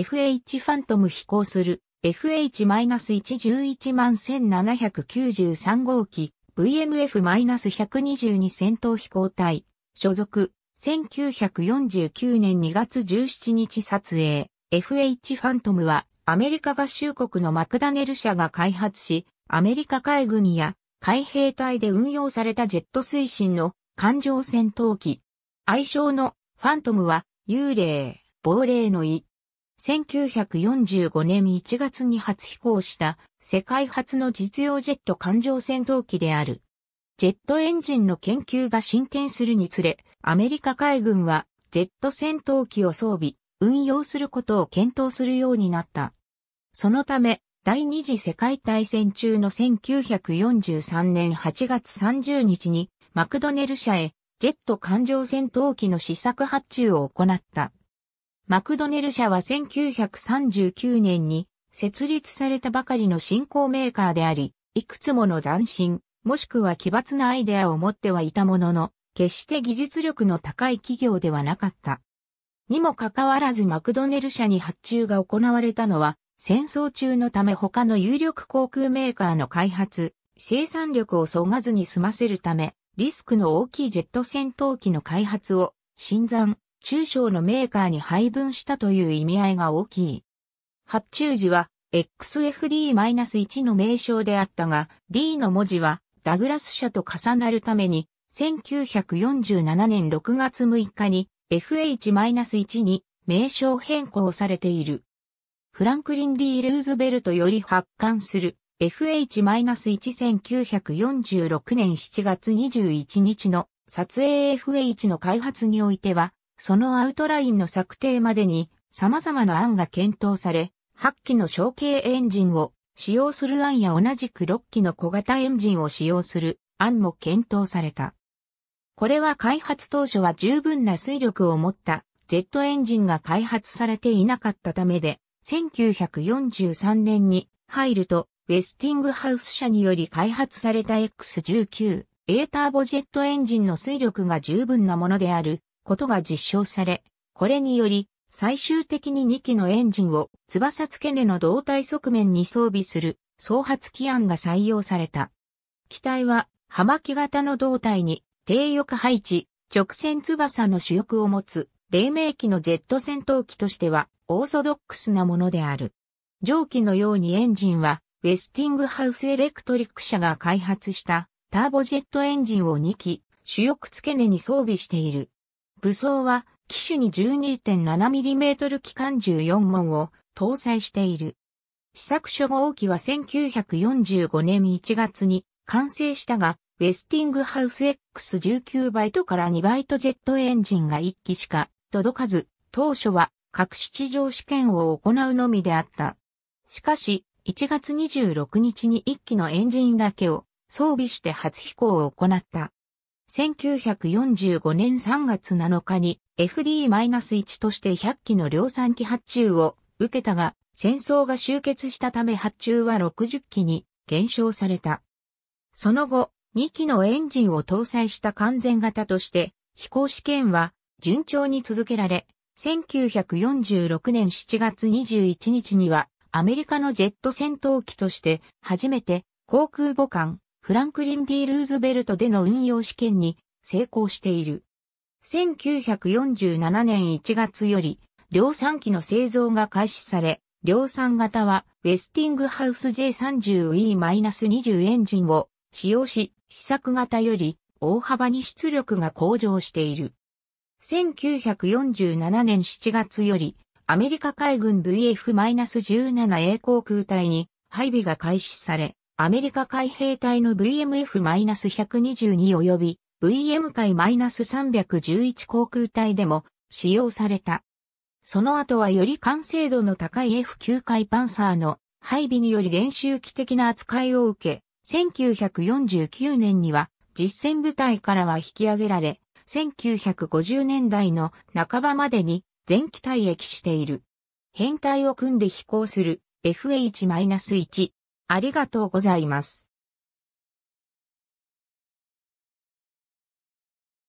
FH ファントム飛行する FH-111 万1793号機 VMF-122 戦闘飛行隊所属1949年2月17日撮影 FH ファントムはアメリカ合衆国のマクダネル社が開発しアメリカ海軍や海兵隊で運用されたジェット推進の艦上戦闘機愛称のファントムは幽霊、亡霊の意、1945年1月に初飛行した世界初の実用ジェット艦上戦闘機である。ジェットエンジンの研究が進展するにつれ、アメリカ海軍はジェット戦闘機を装備、運用することを検討するようになった。そのため、第二次世界大戦中の1943年8月30日にマクドネル社へジェット艦上戦闘機の試作発注を行った。マクドネル社は1939年に設立されたばかりの新興メーカーであり、いくつもの斬新、もしくは奇抜なアイデアを持ってはいたものの、決して技術力の高い企業ではなかった。にもかかわらずマクドネル社に発注が行われたのは、戦争中のため他の有力航空メーカーの開発、生産力をそがずに済ませるため、リスクの大きいジェット戦闘機の開発を、新山、中小のメーカーに配分したという意味合いが大きい。発注時は XFD-1 の名称であったが、D の文字はダグラス社と重なるために、1947年6月6日に FH-1 に名称変更されている。フランクリン・ D・ ルーズベルトより発刊する FH-1946 年7月21日の撮影 FH の開発においてはそのアウトラインの策定までに様々な案が検討され、8機の小型エンジンを使用する案や同じく6機の小型エンジンを使用する案も検討された。これは開発当初は十分な水力を持ったジェットエンジンが開発されていなかったためで、1943年に入ると、ウェスティングハウス社により開発された X19A ターボジェットエンジンの水力が十分なものであることが実証され、これにより、最終的に2機のエンジンを翼付け根の胴体側面に装備する総発機案が採用された。機体は、葉巻型の胴体に低翼配置、直線翼の主翼を持つ、黎明期のジェット戦闘機としては、オーソドックスなものである。上記のようにエンジンは、ウェスティングハウスエレクトリック社が開発したターボジェットエンジンを2機、主翼付け根に装備している。武装は、機種に 12.7mm 機関14門を搭載している。試作初号機は1945年1月に完成したが、ウェスティングハウス X19 バイトから2バイトジェットエンジンが1機しか届かず、当初は各種地上試験を行うのみであった。しかし、1月26日に1機のエンジンだけを装備して初飛行を行った。1945年3月7日に FD-1 として100機の量産機発注を受けたが、戦争が終結したため発注は60機に減少された。その後、2機のエンジンを搭載した完全型として、飛行試験は順調に続けられ、1946年7月21日にはアメリカのジェット戦闘機として初めて航空母艦フランクリン D・ ルーズベルトでの運用試験に成功している。1947年1月より、量産機の製造が開始され、量産型は、ウェスティングハウス J30E-20 エンジンを使用し、試作型より大幅に出力が向上している。1947年7月より、アメリカ海軍 VF-17A 航空隊に配備が開始され、アメリカ海兵隊の VMF-122 及び VM 海 -311 航空隊でも使用された。その後はより完成度の高い F9 海パンサーの配備により練習機的な扱いを受け、1949年には実戦部隊からは引き上げられ、1950年代の半ばまでに全機退役している。編隊を組んで飛行する FH-1 ありがとうございます。